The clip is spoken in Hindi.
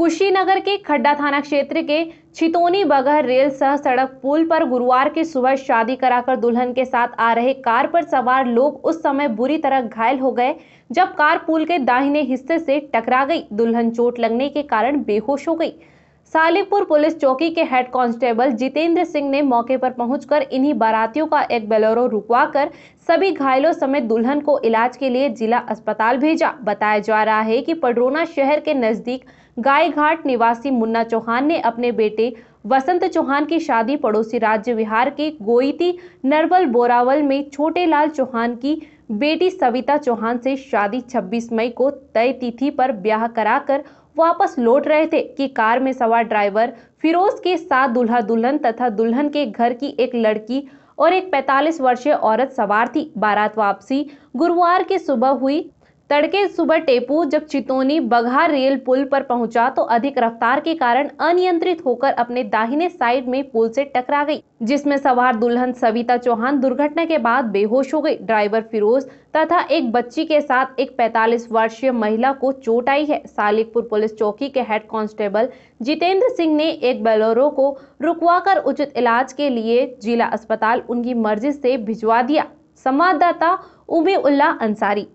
कुशीनगर के खड्डा थाना क्षेत्र के छितोनी बगह रेल सह सड़क पुल पर गुरुवार की सुबह शादी कराकर दुल्हन के साथ आ रहे कार पर सवार लोग उस समय बुरी तरह घायल हो गए जब कार पुल के दाहिने हिस्से से टकरा गई दुल्हन चोट लगने के कारण बेहोश हो गई सालिकपुर पुलिस चौकी के हेड कांस्टेबल जितेंद्र सिंह ने मौके पर पहुंचकर इन्हीं बारातियों का एक बेलोरो रुकवाकर सभी घायलों समेत दुल्हन को इलाज के लिए जिला अस्पताल भेजा बताया जा रहा है कि पडरोना शहर के नजदीक गायघाट निवासी मुन्ना चौहान ने अपने बेटे वसंत चौहान की शादी पड़ोसी राज्य बिहार के गोईती नरवल बोरावल में छोटे लाल चौहान की बेटी सविता चौहान से शादी 26 मई को तय तिथि पर ब्याह कराकर वापस लौट रहे थे कि कार में सवार ड्राइवर फिरोज के साथ दुल्हा दुल्हन तथा दुल्हन के घर की एक लड़की और एक 45 वर्षीय औरत सवार थी बारात वापसी गुरुवार की सुबह हुई तड़के सुबह टेपू जब चितोनी बघा रेल पुल पर पहुंचा तो अधिक रफ्तार के कारण अनियंत्रित होकर अपने दाहिने साइड में पुल से टकरा गई जिसमें सवार दुल्हन सविता चौहान दुर्घटना के बाद बेहोश हो गई ड्राइवर फिरोज तथा एक बच्ची के साथ एक 45 वर्षीय महिला को चोट आई है सालिकपुर पुलिस चौकी के हेड कांस्टेबल जितेंद्र सिंह ने एक बेलोरो को रुकवाकर उचित इलाज के लिए जिला अस्पताल उनकी मर्जी से भिजवा दिया संवाददाता उमे उल्ला अंसारी